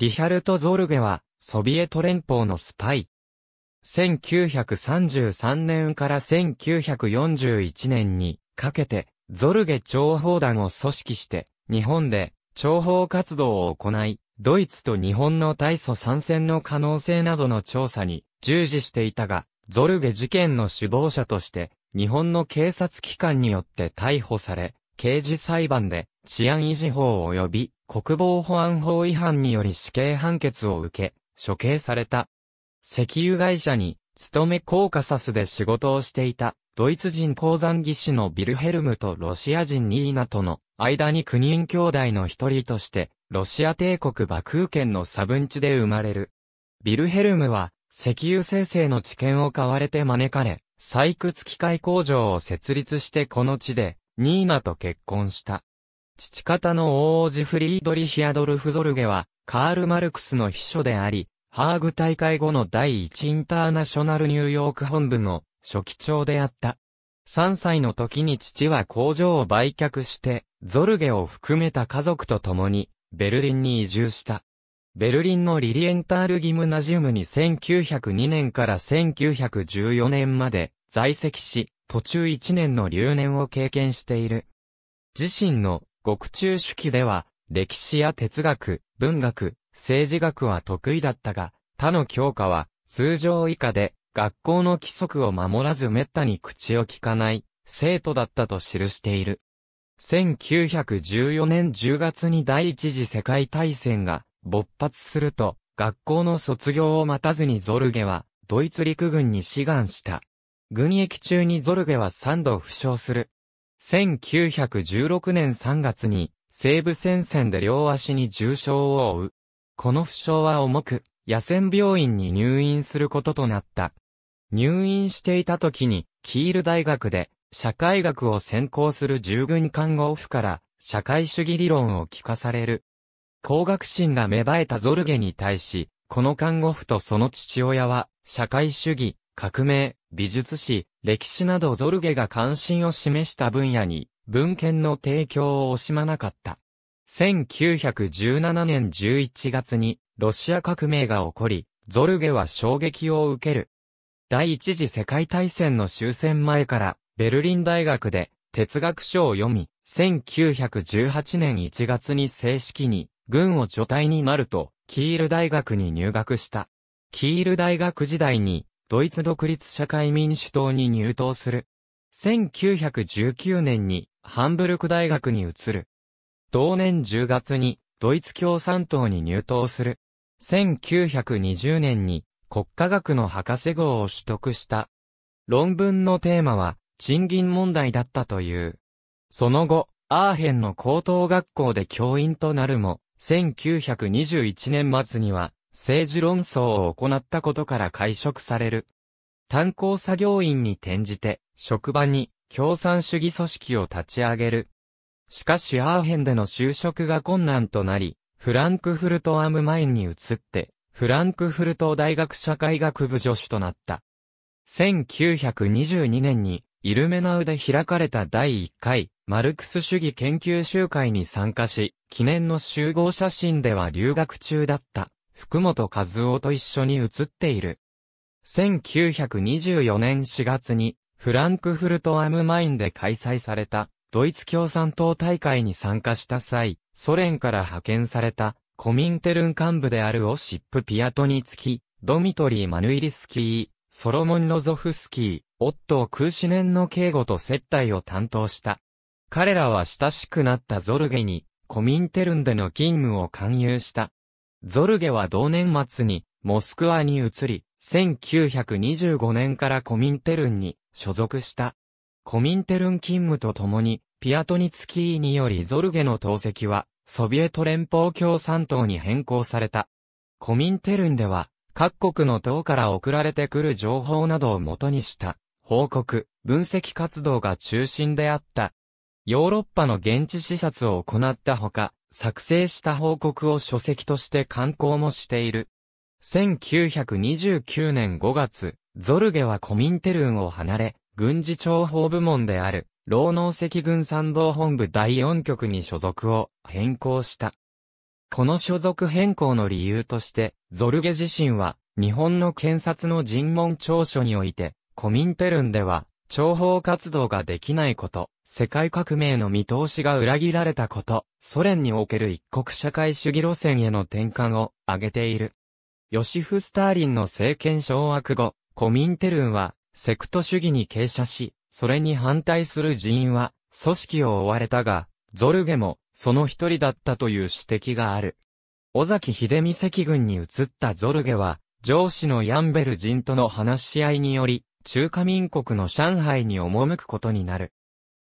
リヒャルト・ゾルゲは、ソビエト連邦のスパイ。1933年から1941年にかけて、ゾルゲ諜報団を組織して、日本で諜報活動を行い、ドイツと日本の大祖参戦の可能性などの調査に従事していたが、ゾルゲ事件の首謀者として、日本の警察機関によって逮捕され、刑事裁判で治安維持法及び国防保安法違反により死刑判決を受け、処刑された。石油会社に、勤めコーカサスで仕事をしていた、ドイツ人鉱山技師のビルヘルムとロシア人ニーナとの間に9人兄弟の一人として、ロシア帝国バクー県の差分地で生まれる。ビルヘルムは、石油生成の知見を買われて招かれ、採掘機械工場を設立してこの地で、ニーナと結婚した。父方の王子フリードリヒアドルフ・ゾルゲは、カール・マルクスの秘書であり、ハーグ大会後の第一インターナショナルニューヨーク本部の書記長であった。3歳の時に父は工場を売却して、ゾルゲを含めた家族と共に、ベルリンに移住した。ベルリンのリリエンタールギムナジウムに1902年から1914年まで在籍し、途中1年の留年を経験している。自身の獄中手記では、歴史や哲学、文学、政治学は得意だったが、他の教科は、通常以下で、学校の規則を守らず滅多に口を聞かない、生徒だったと記している。1914年10月に第一次世界大戦が勃発すると、学校の卒業を待たずにゾルゲは、ドイツ陸軍に志願した。軍役中にゾルゲは3度負傷する。1916年3月に西部戦線で両足に重傷を負う。この負傷は重く、野戦病院に入院することとなった。入院していた時に、キール大学で社会学を専攻する従軍看護婦から社会主義理論を聞かされる。工学心が芽生えたゾルゲに対し、この看護婦とその父親は、社会主義、革命、美術史、歴史などゾルゲが関心を示した分野に、文献の提供を惜しまなかった。1917年11月に、ロシア革命が起こり、ゾルゲは衝撃を受ける。第一次世界大戦の終戦前から、ベルリン大学で哲学書を読み、1918年1月に正式に軍を除隊になると、キール大学に入学した。キール大学時代にドイツ独立社会民主党に入党する。1919年にハンブルク大学に移る。同年10月にドイツ共産党に入党する。1920年に国家学の博士号を取得した。論文のテーマは賃金問題だったという。その後、アーヘンの高等学校で教員となるも、1921年末には政治論争を行ったことから解職される。炭鉱作業員に転じて、職場に共産主義組織を立ち上げる。しかしアーヘンでの就職が困難となり、フランクフルトアムマインに移って、フランクフルト大学社会学部助手となった。1922年に、イルメナウで開かれた第1回、マルクス主義研究集会に参加し、記念の集合写真では留学中だった。福本和夫と一緒に写っている。1924年4月に、フランクフルトアムマインで開催された、ドイツ共産党大会に参加した際、ソ連から派遣された、コミンテルン幹部であるオシップ・ピアトニツキ、ドミトリー・マヌイリスキー、ソロモン・ロゾフスキー、オットー・クーシネンの警護と接待を担当した。彼らは親しくなったゾルゲに、コミンテルンでの勤務を勧誘した。ゾルゲは同年末に、モスクワに移り、1925年からコミンテルンに所属した。コミンテルン勤務とともに、ピアトニツキーによりゾルゲの投石は、ソビエト連邦共産党に変更された。コミンテルンでは、各国の党から送られてくる情報などを元にした、報告、分析活動が中心であった。ヨーロッパの現地視察を行ったほか、作成した報告を書籍として刊行もしている。1929年5月、ゾルゲはコミンテルンを離れ、軍事諜報部門である、労農赤軍参謀本部第4局に所属を変更した。この所属変更の理由として、ゾルゲ自身は、日本の検察の尋問調書において、コミンテルンでは、諜報活動ができないこと、世界革命の見通しが裏切られたこと、ソ連における一国社会主義路線への転換を挙げている。ヨシフ・スターリンの政権掌握後、コミンテルンは、セクト主義に傾斜し、それに反対する人員は、組織を追われたが、ゾルゲも、その一人だったという指摘がある。尾崎秀美赤軍に移ったゾルゲは、上司のヤンベル人との話し合いにより、中華民国の上海に赴くことになる。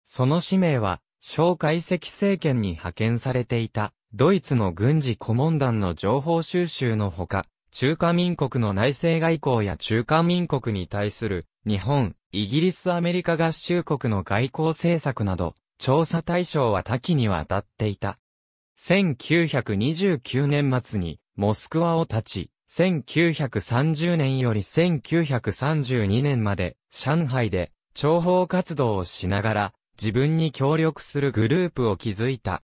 その使命は、小解析政権に派遣されていた、ドイツの軍事顧問団の情報収集のほか、中華民国の内政外交や中華民国に対する、日本、イギリスアメリカ合衆国の外交政策など、調査対象は多岐にわたっていた。1929年末に、モスクワを立ち、1930年より1932年まで、上海で、諜報活動をしながら、自分に協力するグループを築いた。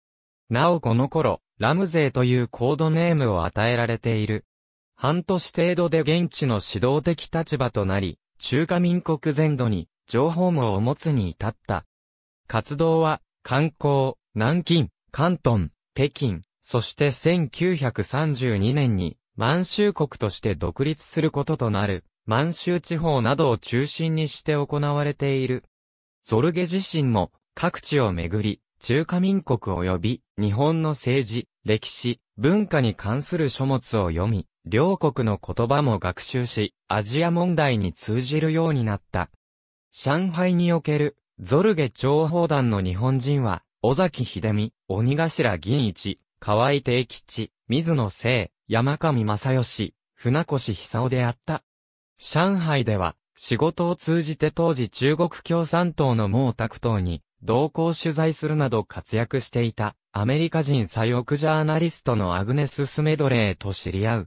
なおこの頃、ラムゼーというコードネームを与えられている。半年程度で現地の指導的立場となり、中華民国全土に情報網を持つに至った。活動は、観光、南京、関東、北京、そして1932年に満州国として独立することとなる、満州地方などを中心にして行われている。ゾルゲ自身も各地をめぐり、中華民国及び日本の政治、歴史、文化に関する書物を読み、両国の言葉も学習し、アジア問題に通じるようになった。上海におけるゾルゲ情報団の日本人は、尾崎秀美、鬼頭銀一、河合定吉、水野聖、山上正義、船越久夫であった。上海では、仕事を通じて当時中国共産党の毛沢東に同行取材するなど活躍していたアメリカ人左翼ジャーナリストのアグネス・スメドレーと知り合う。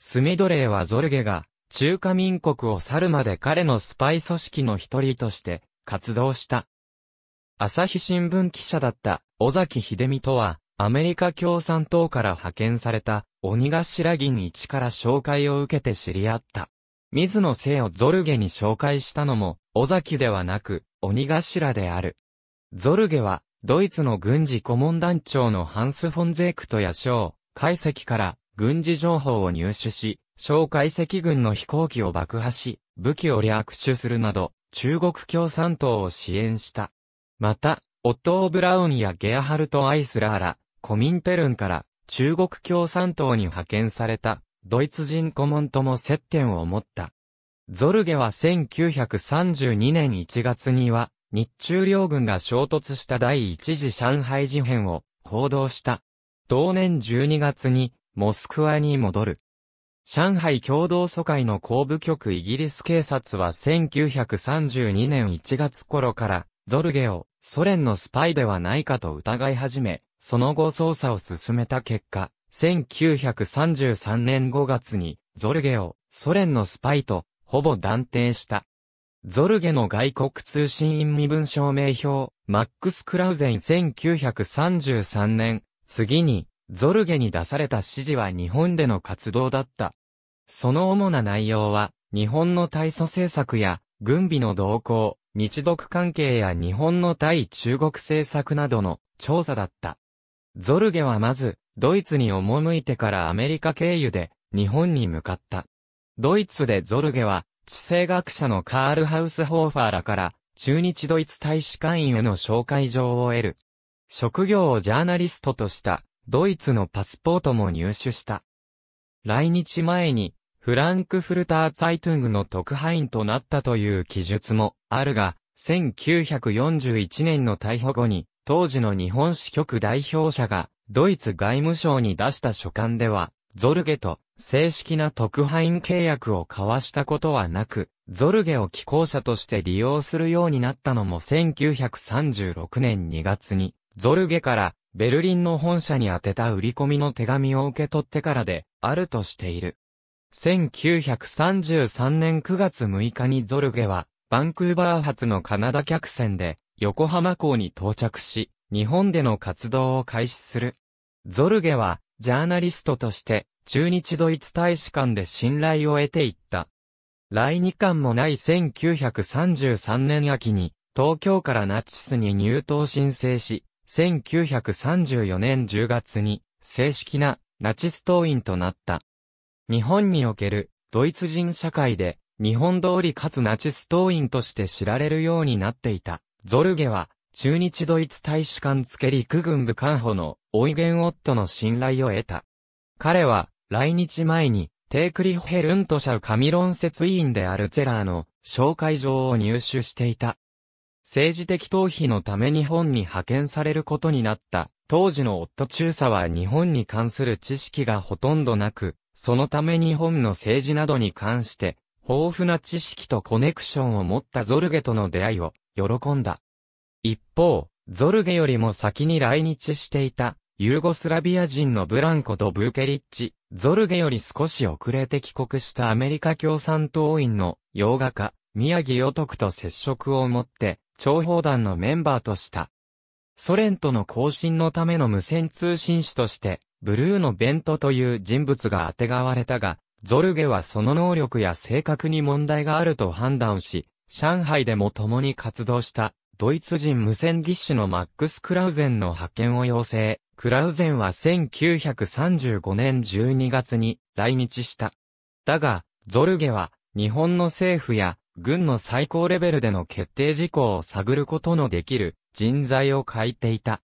スメドレーはゾルゲが中華民国を去るまで彼のスパイ組織の一人として活動した。朝日新聞記者だった尾崎秀美とはアメリカ共産党から派遣された鬼頭銀一から紹介を受けて知り合った。水野聖をゾルゲに紹介したのも、尾崎ではなく、鬼頭である。ゾルゲは、ドイツの軍事顧問団長のハンス・フォンゼークトや将、解析から軍事情報を入手し、小解析軍の飛行機を爆破し、武器を略取するなど、中国共産党を支援した。また、オットー・ブラウンやゲアハルト・アイスラーら、コミンテルンから中国共産党に派遣されたドイツ人顧問とも接点を持った。ゾルゲは1932年1月には、日中両軍が衝突した第一次上海事変を報道した。同年12月に、モスクワに戻る。上海共同疎開の後部局イギリス警察は1932年1月頃から、ゾルゲをソ連のスパイではないかと疑い始め、その後捜査を進めた結果、1933年5月に、ゾルゲを、ソ連のスパイと、ほぼ断定した。ゾルゲの外国通信員身分証明表、マックス・クラウゼン1933年、次に、ゾルゲに出された指示は日本での活動だった。その主な内容は、日本の対ソ政策や、軍備の動向、日独関係や日本の対中国政策などの調査だった。ゾルゲはまず、ドイツに赴いてからアメリカ経由で、日本に向かった。ドイツでゾルゲは、地政学者のカールハウスホーファーらから、中日ドイツ大使館員への紹介状を得る。職業をジャーナリストとした、ドイツのパスポートも入手した。来日前に、フランクフルター・ツァイトゥングの特派員となったという記述もあるが、1941年の逮捕後に、当時の日本支局代表者が、ドイツ外務省に出した書簡では、ゾルゲと正式な特派員契約を交わしたことはなく、ゾルゲを寄稿者として利用するようになったのも1936年2月に、ゾルゲからベルリンの本社に宛てた売り込みの手紙を受け取ってからで、あるとしている。1933年9月6日にゾルゲは、バンクーバー発のカナダ客船で、横浜港に到着し、日本での活動を開始する。ゾルゲは、ジャーナリストとして、中日ドイツ大使館で信頼を得ていった。来日間もない1933年秋に、東京からナチスに入党申請し、1934年10月に、正式なナチス党員となった。日本におけるドイツ人社会で、日本通りかつナチス党員として知られるようになっていた。ゾルゲは、中日ドイツ大使館付陸軍部官補のオイゲン・オットの信頼を得た。彼は、来日前に、テイクリフヘルント社ャロ論説委員であるゼラーの紹介状を入手していた。政治的逃避のため日本に派遣されることになった当時の夫中佐は日本に関する知識がほとんどなく、そのため日本の政治などに関して、豊富な知識とコネクションを持ったゾルゲとの出会いを喜んだ。一方、ゾルゲよりも先に来日していた、ユーゴスラビア人のブランコとブーケリッチ、ゾルゲより少し遅れて帰国したアメリカ共産党員の洋画家、宮城与徳と接触を持って、諜報団のメンバーとした。ソ連との交信のための無線通信士として、ブルーのベントという人物が当てがわれたが、ゾルゲはその能力や性格に問題があると判断し、上海でも共に活動した、ドイツ人無線技師のマックス・クラウゼンの派遣を要請。クラウゼンは1935年12月に来日した。だが、ゾルゲは日本の政府や軍の最高レベルでの決定事項を探ることのできる人材を欠いていた。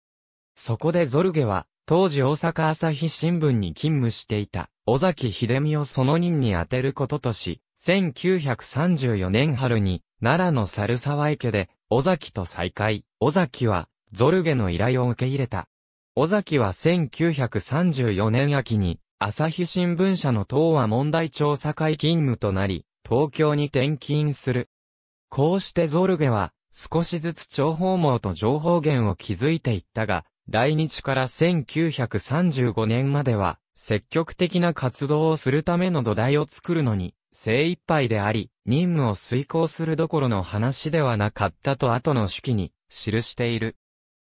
そこでゾルゲは当時大阪朝日新聞に勤務していた小崎秀美をその任に当てることとし、1934年春に、奈良の猿沢池で、尾崎と再会。尾崎は、ゾルゲの依頼を受け入れた。尾崎は1934年秋に、朝日新聞社の東和問題調査会勤務となり、東京に転勤する。こうしてゾルゲは、少しずつ情報網と情報源を築いていったが、来日から1935年までは、積極的な活動をするための土台を作るのに、精一杯であり、任務を遂行するどころの話ではなかったと後の手記に記している。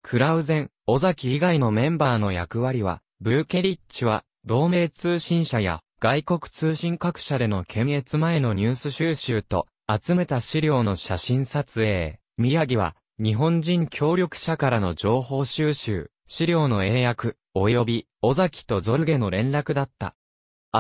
クラウゼン、尾崎以外のメンバーの役割は、ブーケリッチは、同盟通信社や外国通信各社での検閲前のニュース収集と、集めた資料の写真撮影。宮城は、日本人協力者からの情報収集、資料の英訳、及び、尾崎とゾルゲの連絡だった。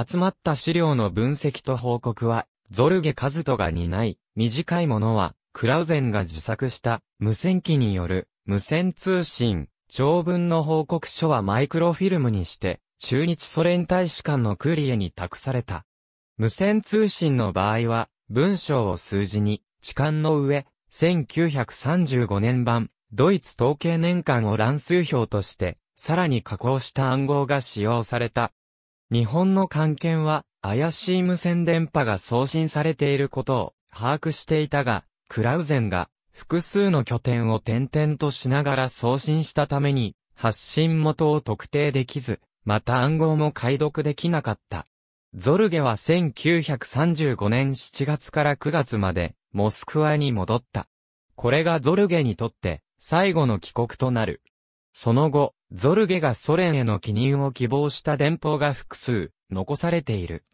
集まった資料の分析と報告は、ゾルゲ・カズトが担い、短いものは、クラウゼンが自作した、無線機による、無線通信、長文の報告書はマイクロフィルムにして、中日ソ連大使館のクリエに託された。無線通信の場合は、文章を数字に、痴漢の上、1935年版、ドイツ統計年間を乱数表として、さらに加工した暗号が使用された日本の艦検は怪しい無線電波が送信されていることを把握していたが、クラウゼンが複数の拠点を点々としながら送信したために発信元を特定できず、また暗号も解読できなかった。ゾルゲは1935年7月から9月までモスクワに戻った。これがゾルゲにとって最後の帰国となる。その後、ゾルゲがソ連への記入を希望した電報が複数、残されている。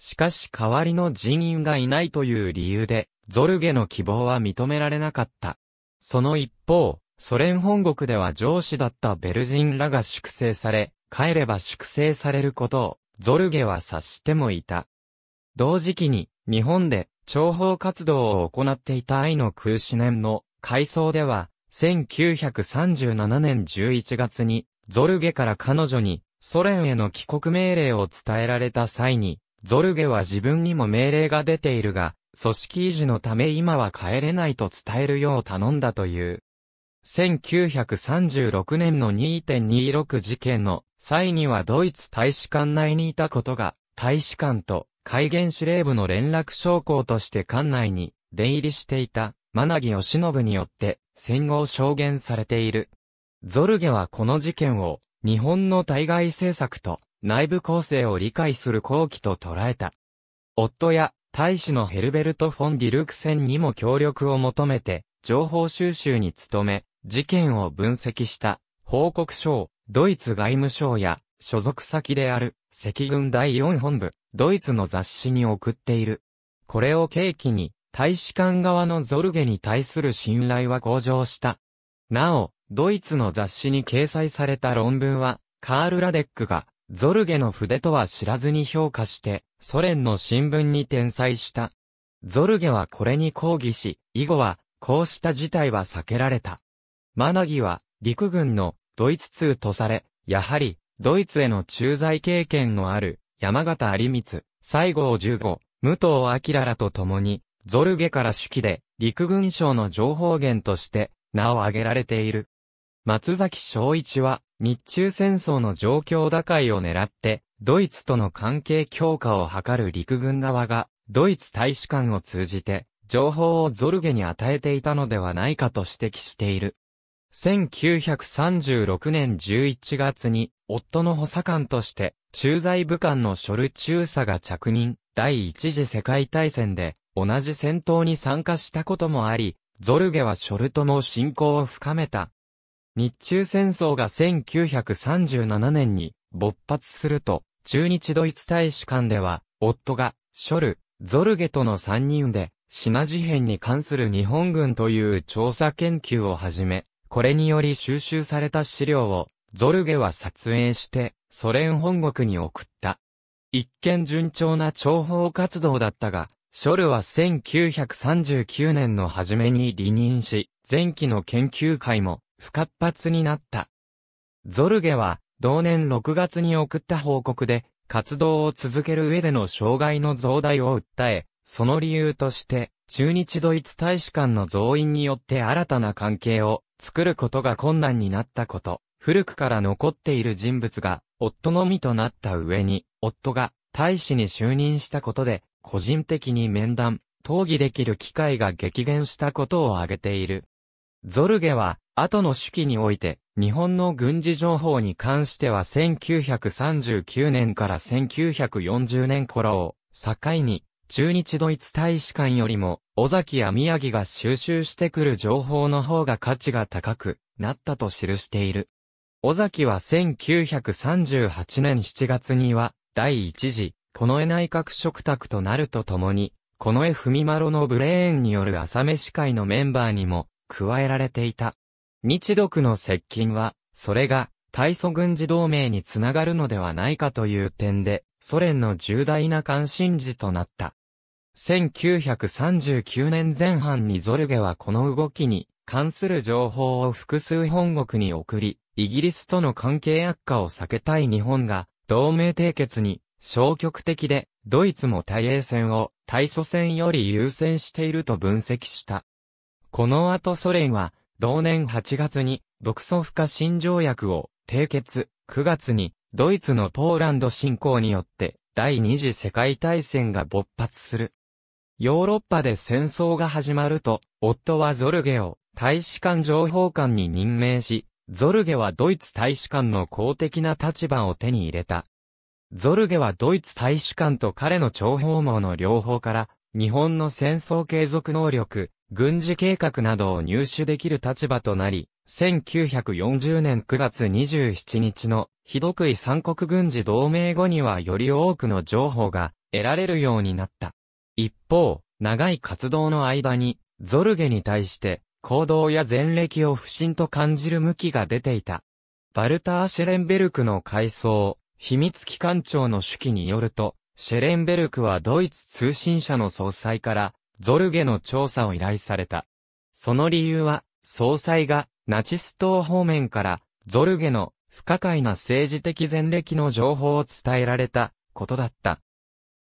しかし代わりの人員がいないという理由で、ゾルゲの希望は認められなかった。その一方、ソ連本国では上司だったベルジンらが粛清され、帰れば粛清されることを、ゾルゲは察してもいた。同時期に、日本で、諜報活動を行っていた愛の空思念の、回想では、1937年11月に、ゾルゲから彼女に、ソ連への帰国命令を伝えられた際に、ゾルゲは自分にも命令が出ているが、組織維持のため今は帰れないと伝えるよう頼んだという。1936年の2.26事件の際にはドイツ大使館内にいたことが、大使館と海原司令部の連絡将校として館内に出入りしていた、マナギ義信によって戦後証言されている。ゾルゲはこの事件を、日本の対外政策と内部構成を理解する後期と捉えた。夫や大使のヘルベルト・フォン・ディルクセンにも協力を求めて、情報収集に努め、事件を分析した報告書をドイツ外務省や所属先である赤軍第4本部、ドイツの雑誌に送っている。これを契機に大使館側のゾルゲに対する信頼は向上した。なお、ドイツの雑誌に掲載された論文は、カール・ラデックが、ゾルゲの筆とは知らずに評価して、ソ連の新聞に転載した。ゾルゲはこれに抗議し、以後は、こうした事態は避けられた。マナギは、陸軍のドイツ通とされ、やはり、ドイツへの駐在経験のある、山形有光、西郷十五、武藤明らと共に、ゾルゲから手記で、陸軍省の情報源として、名を挙げられている。松崎昭一は、日中戦争の状況打開を狙って、ドイツとの関係強化を図る陸軍側が、ドイツ大使館を通じて、情報をゾルゲに与えていたのではないかと指摘している。1936年11月に、夫の補佐官として、駐在武官のショル中佐が着任、第一次世界大戦で、同じ戦闘に参加したこともあり、ゾルゲはショルトも信仰を深めた。日中戦争が1937年に勃発すると、中日ドイツ大使館では、夫が、ショル、ゾルゲとの3人で、島事変に関する日本軍という調査研究を始め、これにより収集された資料を、ゾルゲは撮影して、ソ連本国に送った。一見順調な諜報活動だったが、ショルは1939年の初めに離任し、前期の研究会も不活発になった。ゾルゲは、同年6月に送った報告で、活動を続ける上での障害の増大を訴え、その理由として、中日ドイツ大使館の増員によって新たな関係を作ることが困難になったこと、古くから残っている人物が夫のみとなった上に、夫が大使に就任したことで、個人的に面談、討議できる機会が激減したことを挙げている。ゾルゲは、後の手記において、日本の軍事情報に関しては1939年から1940年頃を境に、中日ドイツ大使館よりも、尾崎や宮城が収集してくる情報の方が価値が高くなったと記している。尾崎は1938年7月には、第一次近衛内閣食卓となるとともに、近衛文丸のブレーンによる朝飯会のメンバーにも加えられていた。日独の接近は、それが大祖軍事同盟につながるのではないかという点で、ソ連の重大な関心事となった。1939年前半にゾルゲはこの動きに関する情報を複数本国に送り、イギリスとの関係悪化を避けたい日本が同盟締結に消極的で、ドイツも対英戦を対ソ戦より優先していると分析した。この後ソ連は、同年8月に、独ソ不可侵条約を締結、9月に、ドイツのポーランド侵攻によって、第二次世界大戦が勃発する。ヨーロッパで戦争が始まると、夫はゾルゲを大使館情報官に任命し、ゾルゲはドイツ大使館の公的な立場を手に入れた。ゾルゲはドイツ大使館と彼の諜報網の両方から、日本の戦争継続能力、軍事計画などを入手できる立場となり、1940年9月27日の、ひどくい三国軍事同盟後にはより多くの情報が得られるようになった。一方、長い活動の間に、ゾルゲに対して、行動や前歴を不審と感じる向きが出ていた。バルター・シェレンベルクの回想、秘密機関庁の手記によると、シェレンベルクはドイツ通信社の総裁から、ゾルゲの調査を依頼された。その理由は、総裁が、ナチス党方面から、ゾルゲの不可解な政治的前歴の情報を伝えられたことだった。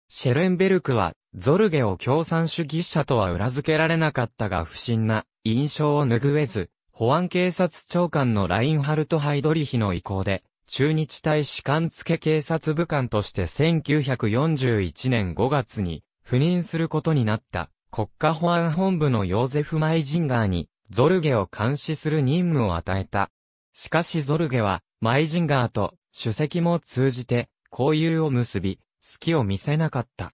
シェレンベルクは、ゾルゲを共産主義者とは裏付けられなかったが不審な印象を拭えず、保安警察長官のラインハルト・ハイドリヒの意向で、中日大使館付警察部官として1941年5月に赴任することになった国家保安本部のヨーゼフ・マイジンガーにゾルゲを監視する任務を与えた。しかしゾルゲはマイジンガーと主席も通じて交友を結び、隙を見せなかった。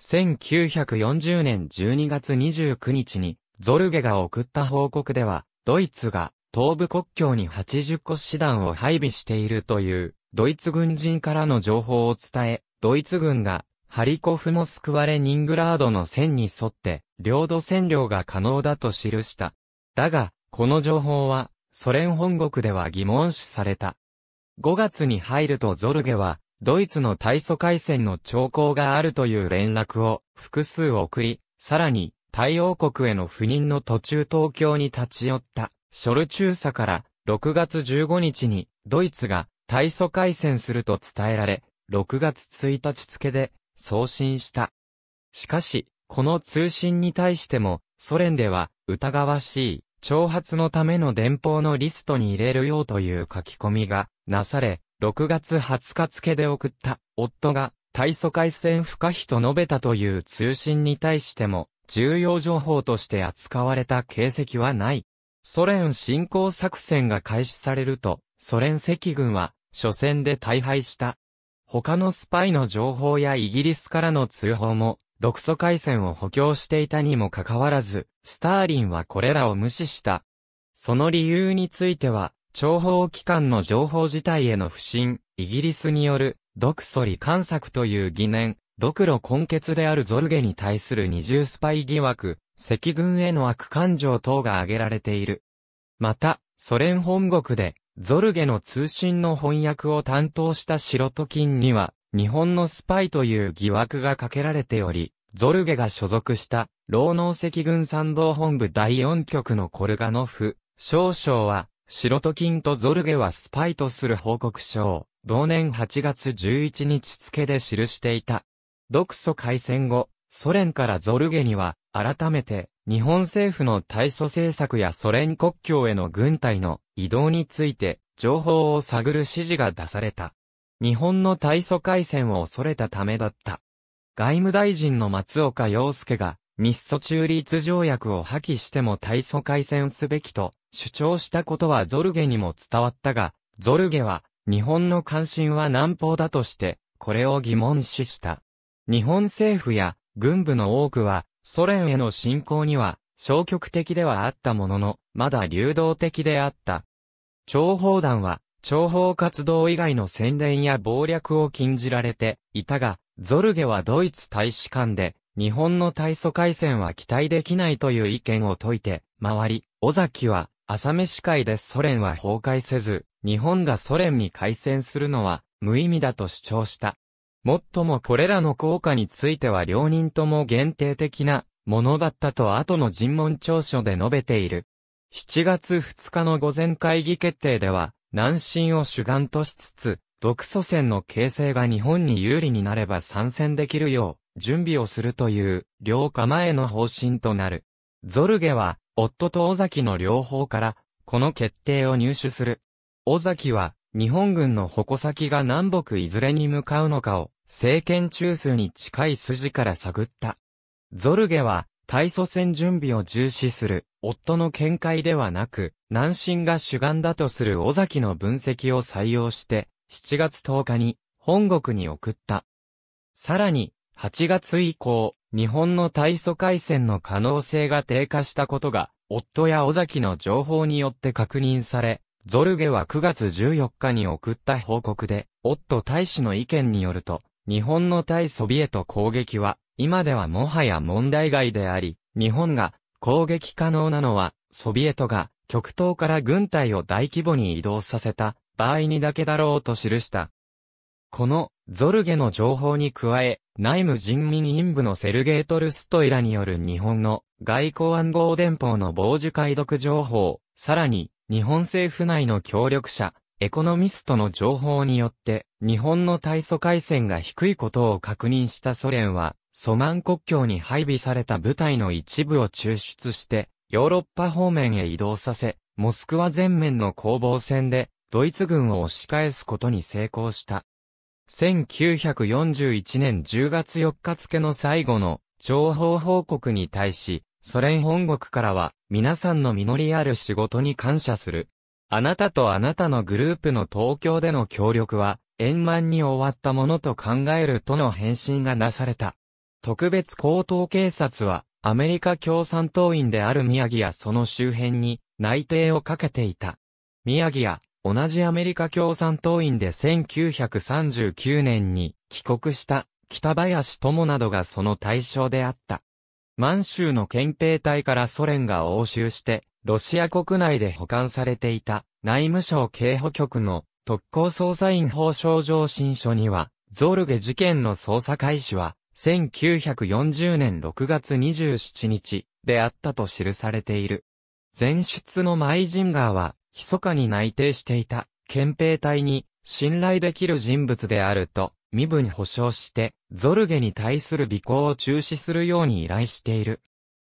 1940年12月29日にゾルゲが送った報告では、ドイツが東部国境に80個師団を配備しているという、ドイツ軍人からの情報を伝え、ドイツ軍が、ハリコフモスクワレニングラードの線に沿って、領土占領が可能だと記した。だが、この情報は、ソ連本国では疑問視された。5月に入るとゾルゲは、ドイツの大祖海戦の兆候があるという連絡を複数送り、さらに、太陽国への赴任の途中東京に立ち寄った。ショルチューサから6月15日にドイツが大祖開戦すると伝えられ、6月1日付で送信した。しかし、この通信に対しても、ソ連では疑わしい、挑発のための電報のリストに入れるようという書き込みがなされ、6月20日付で送った夫が大祖開戦不可避と述べたという通信に対しても、重要情報として扱われた形跡はない。ソ連侵攻作戦が開始されると、ソ連赤軍は、初戦で大敗した。他のスパイの情報やイギリスからの通報も、独ソ回線を補強していたにもかかわらず、スターリンはこれらを無視した。その理由については、諜報機関の情報自体への不信、イギリスによる、独ソリ観策という疑念、ドクロ根血であるゾルゲに対する二重スパイ疑惑、赤軍への悪感情等が挙げられている。また、ソ連本国で、ゾルゲの通信の翻訳を担当した白と金には、日本のスパイという疑惑がかけられており、ゾルゲが所属した、労農赤軍参謀本部第四局のコルガノフ、少将は、白と金とゾルゲはスパイとする報告書を、同年8月11日付で記していた。独ソ開戦後、ソ連からゾルゲには、改めて、日本政府の対ソ政策やソ連国境への軍隊の移動について、情報を探る指示が出された。日本の対ソ開戦を恐れたためだった。外務大臣の松岡洋介が、日ソ中立条約を破棄しても対ソ開戦すべきと主張したことはゾルゲにも伝わったが、ゾルゲは日本の関心は南方だとして、これを疑問視した。日本政府や軍部の多くは、ソ連への侵攻には消極的ではあったものの、まだ流動的であった。諜報団は、諜報活動以外の宣伝や暴略を禁じられていたが、ゾルゲはドイツ大使館で、日本の大祖海戦は期待できないという意見を説いて、回り、尾崎は、朝飯会でソ連は崩壊せず、日本がソ連に改戦するのは無意味だと主張した。もっともこれらの効果については両人とも限定的なものだったと後の尋問調書で述べている。7月2日の午前会議決定では、南進を主眼としつつ、独祖戦の形成が日本に有利になれば参戦できるよう、準備をするという、両構えの方針となる。ゾルゲは、夫と尾崎の両方から、この決定を入手する。尾崎は、日本軍の矛先が南北いずれに向かうのかを、政権中枢に近い筋から探った。ゾルゲは、対祖戦準備を重視する、夫の見解ではなく、南進が主眼だとする尾崎の分析を採用して、7月10日に、本国に送った。さらに、8月以降、日本の大祖海戦の可能性が低下したことが、夫や尾崎の情報によって確認され、ゾルゲは9月14日に送った報告で、オット大使の意見によると、日本の対ソビエト攻撃は、今ではもはや問題外であり、日本が攻撃可能なのは、ソビエトが極東から軍隊を大規模に移動させた場合にだけだろうと記した。このゾルゲの情報に加え、内務人民委員部のセルゲートルストイラによる日本の外交暗号電報の傍受解読情報、さらに日本政府内の協力者、エコノミストの情報によって、日本の体組回線が低いことを確認したソ連は、ソマン国境に配備された部隊の一部を抽出して、ヨーロッパ方面へ移動させ、モスクワ全面の攻防戦で、ドイツ軍を押し返すことに成功した。1941年10月4日付の最後の情報報告に対し、ソ連本国からは、皆さんの実りある仕事に感謝する。あなたとあなたのグループの東京での協力は、円満に終わったものと考えるとの返信がなされた。特別高等警察は、アメリカ共産党員である宮城やその周辺に内定をかけていた。宮城や、同じアメリカ共産党員で1939年に帰国した北林友などがその対象であった。満州の憲兵隊からソ連が押収して、ロシア国内で保管されていた内務省警保局の特攻捜査員法省上申書には、ゾルゲ事件の捜査開始は、1940年6月27日であったと記されている。前出のマイジンガーは、密かに内定していた憲兵隊に信頼できる人物であると身分保障して、ゾルゲに対する尾行を中止するように依頼している。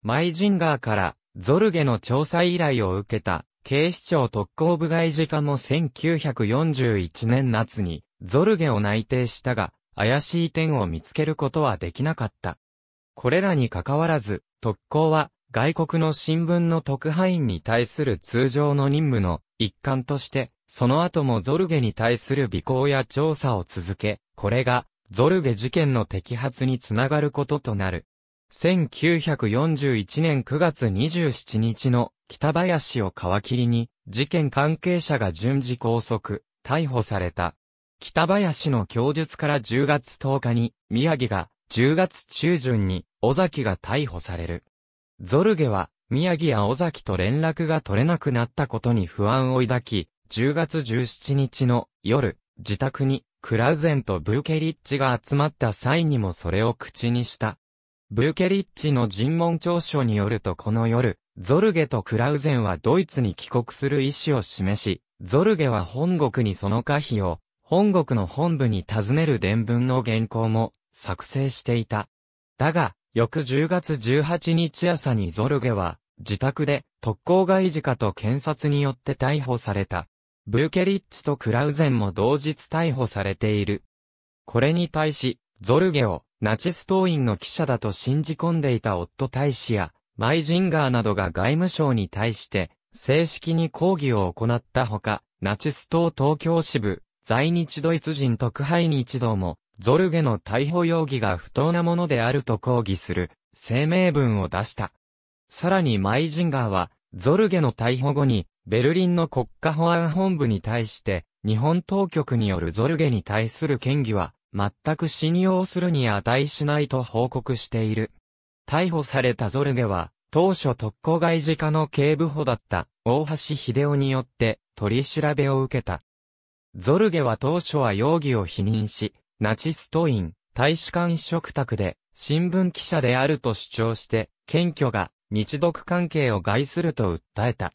マイジンガーから、ゾルゲの調査依頼を受けた、警視庁特攻部外事課も1941年夏に、ゾルゲを内定したが、怪しい点を見つけることはできなかった。これらに関わらず、特攻は、外国の新聞の特派員に対する通常の任務の一環として、その後もゾルゲに対する尾行や調査を続け、これが、ゾルゲ事件の摘発につながることとなる。1941年9月27日の北林を皮切りに、事件関係者が順次拘束、逮捕された。北林の供述から10月10日に、宮城が、10月中旬に、尾崎が逮捕される。ゾルゲは、宮城や尾崎と連絡が取れなくなったことに不安を抱き、10月17日の夜、自宅にクラウゼンとブーケリッチが集まった際にもそれを口にした。ブーケリッチの尋問調書によるとこの夜、ゾルゲとクラウゼンはドイツに帰国する意思を示し、ゾルゲは本国にその可否を、本国の本部に尋ねる伝文の原稿も作成していた。だが、翌10月18日朝にゾルゲは、自宅で特攻外事課と検察によって逮捕された。ブーケリッチとクラウゼンも同日逮捕されている。これに対し、ゾルゲをナチス党員の記者だと信じ込んでいた夫大使や、マイジンガーなどが外務省に対して、正式に抗議を行ったほか、ナチス党東京支部、在日ドイツ人特派員一同も、ゾルゲの逮捕容疑が不当なものであると抗議する、声明文を出した。さらにマイジンガーは、ゾルゲの逮捕後に、ベルリンの国家保安本部に対して、日本当局によるゾルゲに対する嫌疑は、全く信用するに値しないと報告している。逮捕されたゾルゲは、当初特攻外事課の警部補だった大橋秀夫によって取り調べを受けた。ゾルゲは当初は容疑を否認し、ナチストイン、大使館食宅で新聞記者であると主張して、検挙が日独関係を害すると訴えた。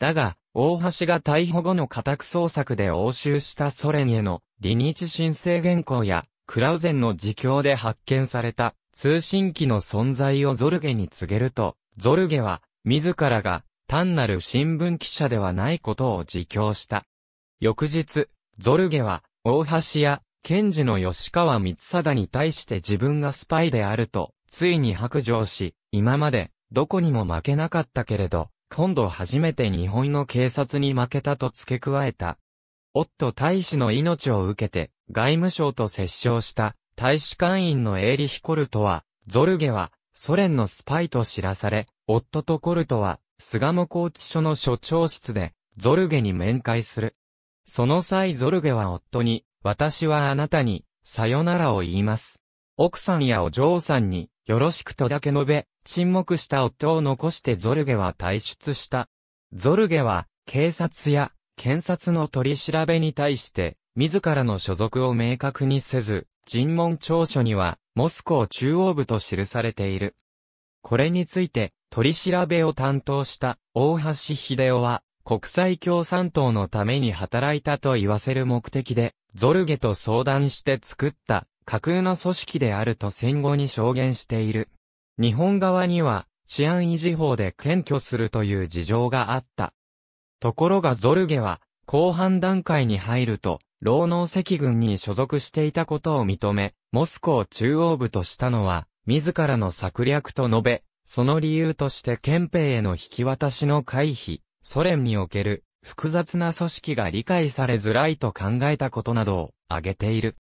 だが、大橋が逮捕後の家宅捜索で押収したソ連への離日申請原稿や、クラウゼンの自供で発見された通信機の存在をゾルゲに告げると、ゾルゲは、自らが単なる新聞記者ではないことを自供した。翌日、ゾルゲは、大橋や、検事の吉川光貞に対して自分がスパイであると、ついに白状し、今まで、どこにも負けなかったけれど、今度初めて日本の警察に負けたと付け加えた。夫大使の命を受けて、外務省と折衝した大使館員のエーリヒ・コルトは、ゾルゲはソ連のスパイと知らされ、夫とコルトは、菅野拘置所の所長室で、ゾルゲに面会する。その際ゾルゲは夫に、私はあなたに、さよならを言います。奥さんやお嬢さんに、よろしくとだけ述べ、沈黙した夫を残してゾルゲは退出した。ゾルゲは、警察や検察の取り調べに対して、自らの所属を明確にせず、尋問調書には、モスコー中央部と記されている。これについて、取り調べを担当した大橋秀夫は、国際共産党のために働いたと言わせる目的で、ゾルゲと相談して作った架空の組織であると戦後に証言している。日本側には治安維持法で検挙するという事情があった。ところがゾルゲは、後半段階に入ると、労農赤軍に所属していたことを認め、モスクを中央部としたのは、自らの策略と述べ、その理由として憲兵への引き渡しの回避、ソ連における複雑な組織が理解されづらいと考えたことなどを挙げている。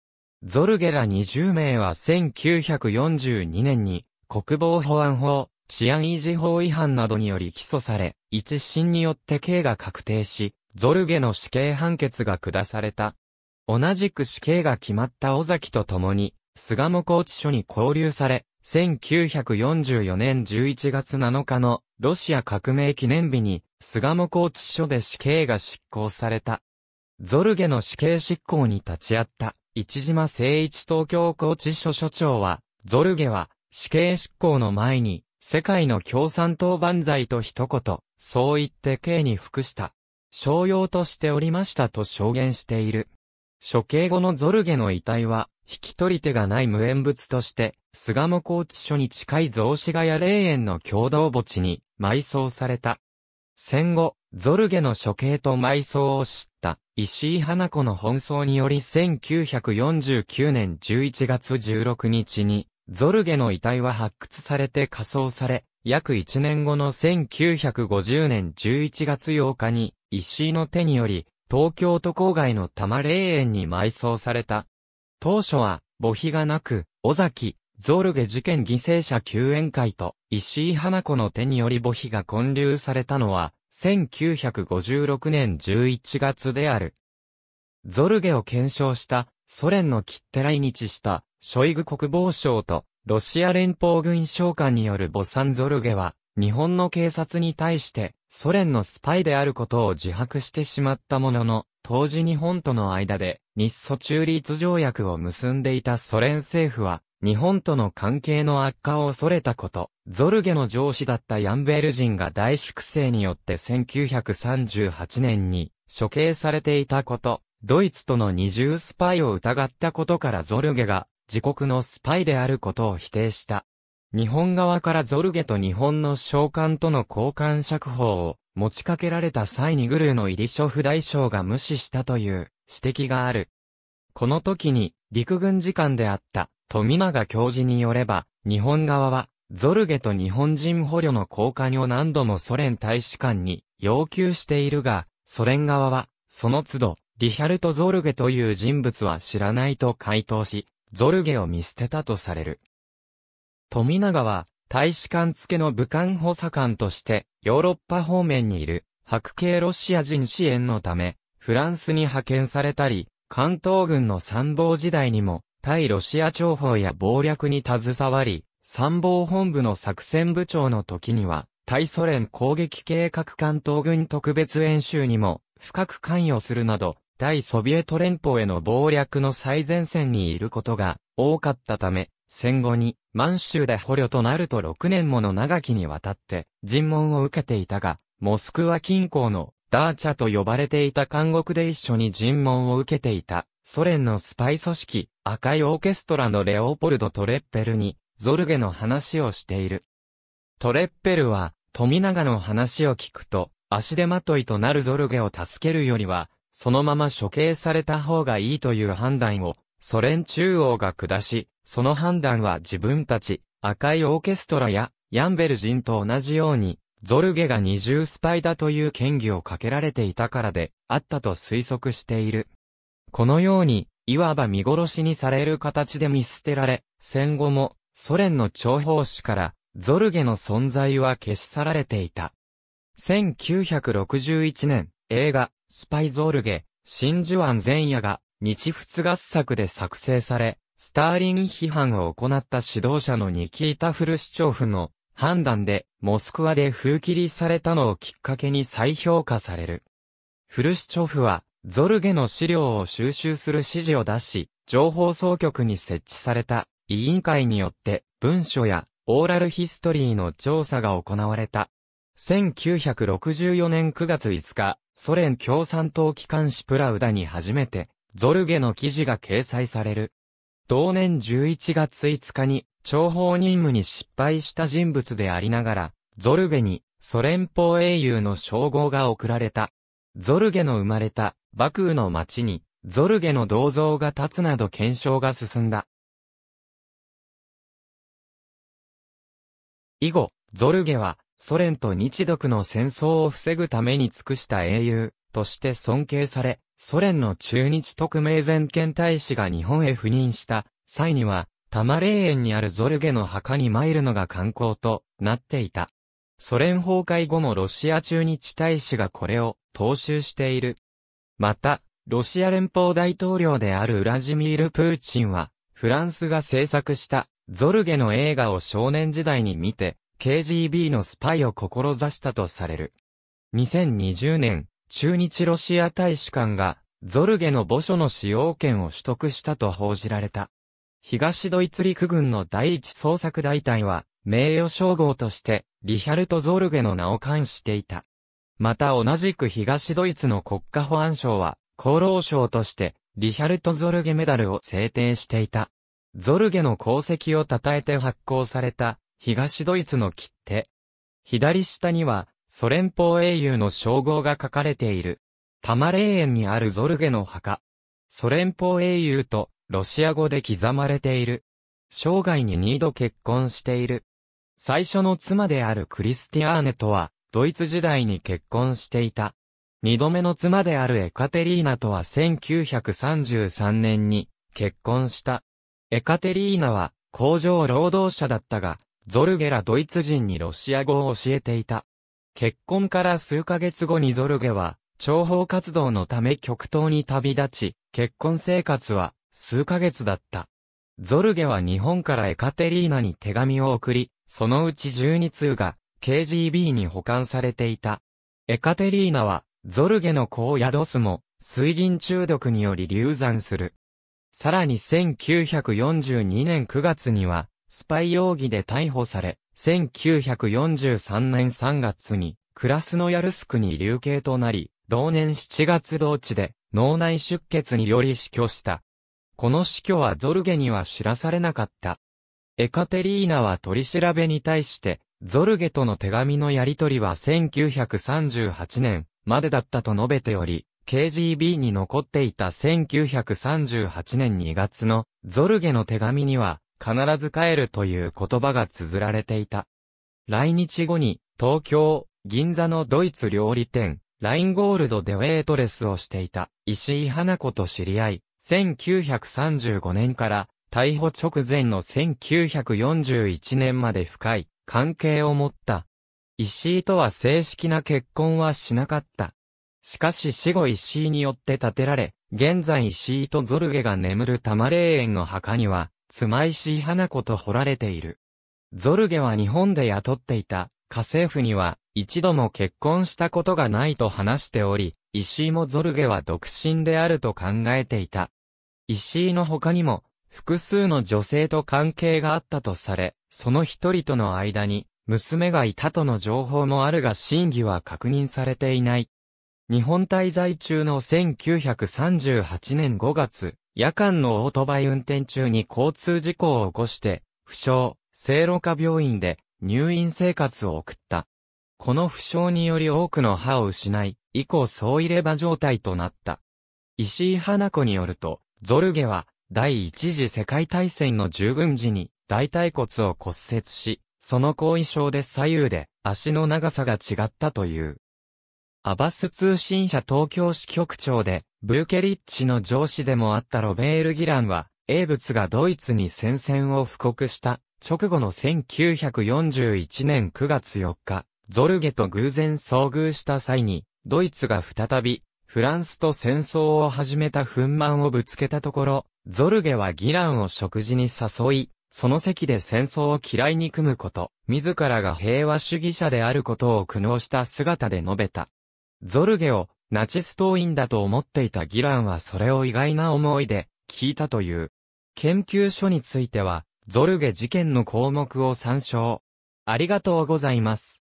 ゾルゲラ20名は1942年に国防保安法、治安維持法違反などにより起訴され、一審によって刑が確定し、ゾルゲの死刑判決が下された。同じく死刑が決まった尾崎と共に、菅野高知所に拘留され、1944年11月7日のロシア革命記念日に、菅野高知所で死刑が執行された。ゾルゲの死刑執行に立ち会った、市島誠一東京拘置所所長は、ゾルゲは、死刑執行の前に、世界の共産党万歳と一言、そう言って刑に服した。商用としておりましたと証言している。処刑後のゾルゲの遺体は、引き取り手がない無縁物として、菅野高知所に近い雑司ヶ谷霊園の共同墓地に埋葬された。戦後、ゾルゲの処刑と埋葬を知った石井花子の奔走により1949年11月16日にゾルゲの遺体は発掘されて火葬され、約1年後の1950年11月8日に、石井の手により、東京都郊外の多摩霊園に埋葬された。当初は、墓碑がなく、尾崎、ゾルゲ事件犠牲者救援会と、石井花子の手により墓碑が建立されたのは、1956年11月である。ゾルゲを検証した、ソ連の切手来日した、ショイグ国防省と、ロシア連邦軍将官によるボサンゾルゲは、日本の警察に対して、ソ連のスパイであることを自白してしまったものの、当時日本との間で、日ソ中立条約を結んでいたソ連政府は、日本との関係の悪化を恐れたこと、ゾルゲの上司だったヤンベール人が大粛清によって1938年に処刑されていたこと、ドイツとの二重スパイを疑ったことからゾルゲが自国のスパイであることを否定した。日本側からゾルゲと日本の召喚との交換釈放を持ちかけられた際にグルーのイリショフ大将が無視したという指摘がある。この時に陸軍次官であった富永教授によれば、日本側はゾルゲと日本人捕虜の交換を何度もソ連大使館に要求しているが、ソ連側はその都度、リヒャルト・ゾルゲという人物は知らないと回答し、ゾルゲを見捨てたとされる。富永は、大使館付けの武漢補佐官として、ヨーロッパ方面にいる、白系ロシア人支援のため、フランスに派遣されたり、関東軍の参謀時代にも、対ロシア諜報や暴略に携わり、参謀本部の作戦部長の時には、対ソ連攻撃計画関東軍特別演習にも深く関与するなど、対ソビエト連邦への謀略の最前線にいることが多かったため、戦後に満州で捕虜となると6年もの長きにわたって尋問を受けていたが、モスクワ近郊のダーチャと呼ばれていた監獄で一緒に尋問を受けていたソ連のスパイ組織赤いオーケストラのレオポルド・トレッペルにゾルゲの話をしている。トレッペルは富永の話を聞くと足手まといとなるゾルゲを助けるよりはそのまま処刑された方がいいという判断を、ソ連中央が下し、その判断は自分たち、赤いオーケストラや、ヤンベル人と同じように、ゾルゲが二重スパイだという嫌疑をかけられていたからで、あったと推測している。このように、いわば見殺しにされる形で見捨てられ、戦後も、ソ連の諜報誌から、ゾルゲの存在は消し去られていた。1961年、映画、スパイゾルゲ、真珠湾前夜が日仏合作で作成され、スターリン批判を行った指導者のニキータ・フルシチョフの判断でモスクワで封切りされたのをきっかけに再評価される。フルシチョフはゾルゲの資料を収集する指示を出し、情報総局に設置された委員会によって文書やオーラルヒストリーの調査が行われた。1964年9月5日、ソ連共産党機関紙プラウダに初めて、ゾルゲの記事が掲載される。同年11月5日に、諜報任務に失敗した人物でありながら、ゾルゲに、ソ連邦英雄の称号が贈られた。ゾルゲの生まれた、バクーの町に、ゾルゲの銅像が立つなど検証が進んだ。以後、ゾルゲは、ソ連と日独の戦争を防ぐために尽くした英雄として尊敬され、ソ連の中日特命全権大使が日本へ赴任した際には、多摩霊園にあるゾルゲの墓に参るのが観光となっていた。ソ連崩壊後もロシア中日大使がこれを踏襲している。また、ロシア連邦大統領であるウラジミール・プーチンは、フランスが制作したゾルゲの映画を少年時代に見て、KGB のスパイを志したとされる。2020年、駐日ロシア大使館が、ゾルゲの墓所の使用権を取得したと報じられた。東ドイツ陸軍の第一捜索大隊は、名誉称号として、リヒャルト・ゾルゲの名を冠していた。また同じく東ドイツの国家保安省は、厚労省として、リヒャルト・ゾルゲメダルを制定していた。ゾルゲの功績を称えて発行された、東ドイツの切手。左下には、ソ連邦英雄の称号が書かれている。多摩霊園にあるゾルゲの墓。ソ連邦英雄と、ロシア語で刻まれている。生涯に二度結婚している。最初の妻であるクリスティアーネとは、ドイツ時代に結婚していた。二度目の妻であるエカテリーナとは1933年に結婚した。エカテリーナは工場労働者だったが、ゾルゲラドイツ人にロシア語を教えていた。結婚から数ヶ月後にゾルゲは、諜報活動のため極東に旅立ち、結婚生活は数ヶ月だった。ゾルゲは日本からエカテリーナに手紙を送り、そのうち12通が KGB に保管されていた。エカテリーナは、ゾルゲの子を宿すも、水銀中毒により流産する。さらに1942年9月には、スパイ容疑で逮捕され、1943年3月に、クラスノヤルスクに流刑となり、同年7月同地で、脳内出血により死去した。この死去はゾルゲには知らされなかった。エカテリーナは取り調べに対して、ゾルゲとの手紙のやり取りは1938年までだったと述べており、KGB に残っていた1938年2月のゾルゲの手紙には、必ず帰るという言葉が綴られていた。来日後に、東京、銀座のドイツ料理店、ラインゴールドでウェイトレスをしていた石井花子と知り合い、1935年から逮捕直前の1941年まで深い関係を持った。石井とは正式な結婚はしなかった。しかし死後石井によって建てられ、現在石井とゾルゲが眠る玉霊園の墓には、まいし花子と彫られている。ゾルゲは日本で雇っていた家政婦には一度も結婚したことがないと話しており、石井もゾルゲは独身であると考えていた。石井の他にも複数の女性と関係があったとされ、その一人との間に娘がいたとの情報もあるが真偽は確認されていない。日本滞在中の1938年5月、夜間のオートバイ運転中に交通事故を起こして、負傷、聖路加病院で入院生活を送った。この負傷により多くの歯を失い、以降総入れ歯状態となった。石井花子によると、ゾルゲは第一次世界大戦の従軍時に大腿骨を骨折し、その後遺症で左右で足の長さが違ったという。アバス通信社東京支局長でブーケリッチの上司でもあったロベール・ギランは、英仏がドイツに戦線を布告した直後の1941年9月4日、ゾルゲと偶然遭遇した際に、ドイツが再び、フランスと戦争を始めた憤懣をぶつけたところ、ゾルゲはギランを食事に誘い、その席で戦争を嫌いに組むこと、自らが平和主義者であることを苦悩した姿で述べた。ゾルゲをナチス党員だと思っていたギランはそれを意外な思いで聞いたという。研究所については、ゾルゲ事件の項目を参照。ありがとうございます。